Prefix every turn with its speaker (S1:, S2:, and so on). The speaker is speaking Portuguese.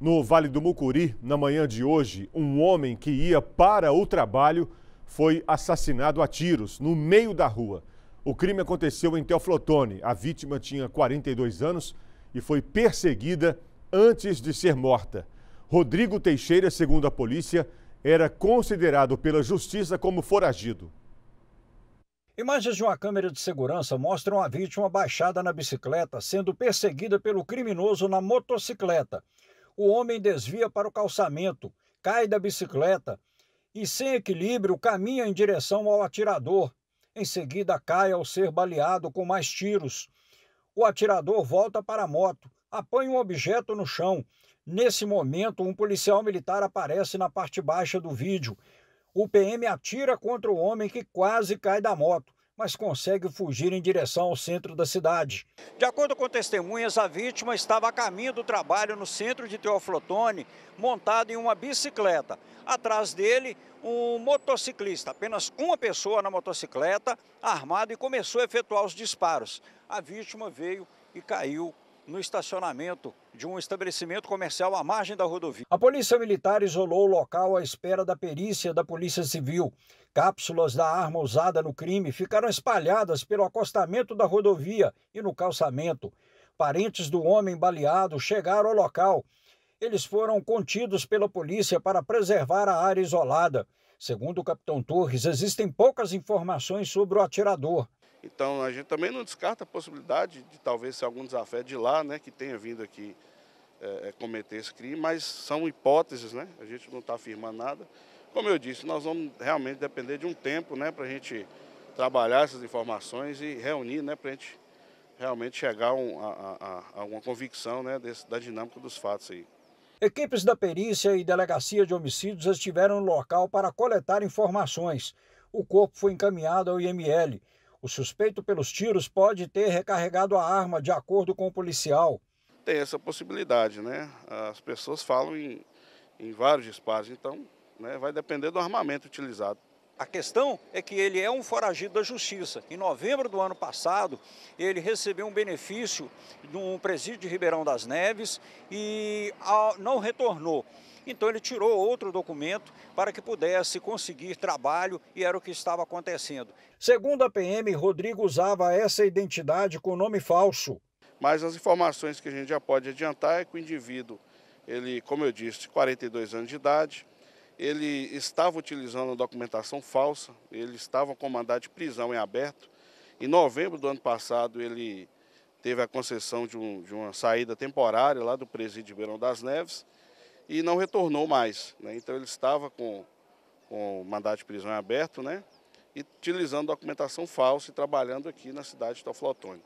S1: No Vale do Mucuri, na manhã de hoje, um homem que ia para o trabalho foi assassinado a tiros no meio da rua. O crime aconteceu em Teoflotone. A vítima tinha 42 anos e foi perseguida antes de ser morta. Rodrigo Teixeira, segundo a polícia, era considerado pela justiça como foragido.
S2: Imagens de uma câmera de segurança mostram a vítima baixada na bicicleta, sendo perseguida pelo criminoso na motocicleta o homem desvia para o calçamento, cai da bicicleta e, sem equilíbrio, caminha em direção ao atirador. Em seguida, cai ao ser baleado com mais tiros. O atirador volta para a moto, apanha um objeto no chão. Nesse momento, um policial militar aparece na parte baixa do vídeo. O PM atira contra o homem que quase cai da moto mas consegue fugir em direção ao centro da cidade. De acordo com testemunhas, a vítima estava a caminho do trabalho no centro de Teoflotone, montado em uma bicicleta. Atrás dele, um motociclista, apenas uma pessoa na motocicleta, armado e começou a efetuar os disparos. A vítima veio e caiu no estacionamento de um estabelecimento comercial à margem da rodovia. A Polícia Militar isolou o local à espera da perícia da Polícia Civil. Cápsulas da arma usada no crime ficaram espalhadas pelo acostamento da rodovia e no calçamento. Parentes do homem baleado chegaram ao local. Eles foram contidos pela polícia para preservar a área isolada. Segundo o capitão Torres, existem poucas informações sobre o atirador.
S1: Então a gente também não descarta a possibilidade de talvez ser algum desafeto de lá, né, que tenha vindo aqui é, é, cometer esse crime, mas são hipóteses, né? A gente não está afirmando nada. Como eu disse, nós vamos realmente depender de um tempo, né, para a gente trabalhar essas informações e reunir, né, para a gente realmente chegar um, a, a, a, uma convicção, né, desse, da dinâmica dos fatos aí.
S2: Equipes da perícia e delegacia de homicídios estiveram no local para coletar informações. O corpo foi encaminhado ao IML. O suspeito pelos tiros pode ter recarregado a arma, de acordo com o policial.
S1: Tem essa possibilidade, né? As pessoas falam em, em vários disparos, então né, vai depender do armamento utilizado. A questão é que ele é um foragido da justiça. Em novembro do ano passado,
S2: ele recebeu um benefício de um presídio de Ribeirão das Neves e não retornou. Então ele tirou outro documento para que pudesse conseguir trabalho e era o que estava acontecendo. Segundo a PM, Rodrigo usava essa identidade com nome falso.
S1: Mas as informações que a gente já pode adiantar é que o indivíduo, ele, como eu disse, 42 anos de idade, ele estava utilizando a documentação falsa, ele estava com mandado de prisão em aberto. Em novembro do ano passado, ele teve a concessão de, um, de uma saída temporária lá do presídio de Beirão das Neves e não retornou mais. Né? Então ele estava com, com o mandado de prisão aberto, né? E utilizando documentação falsa e trabalhando aqui na cidade de Toflotone.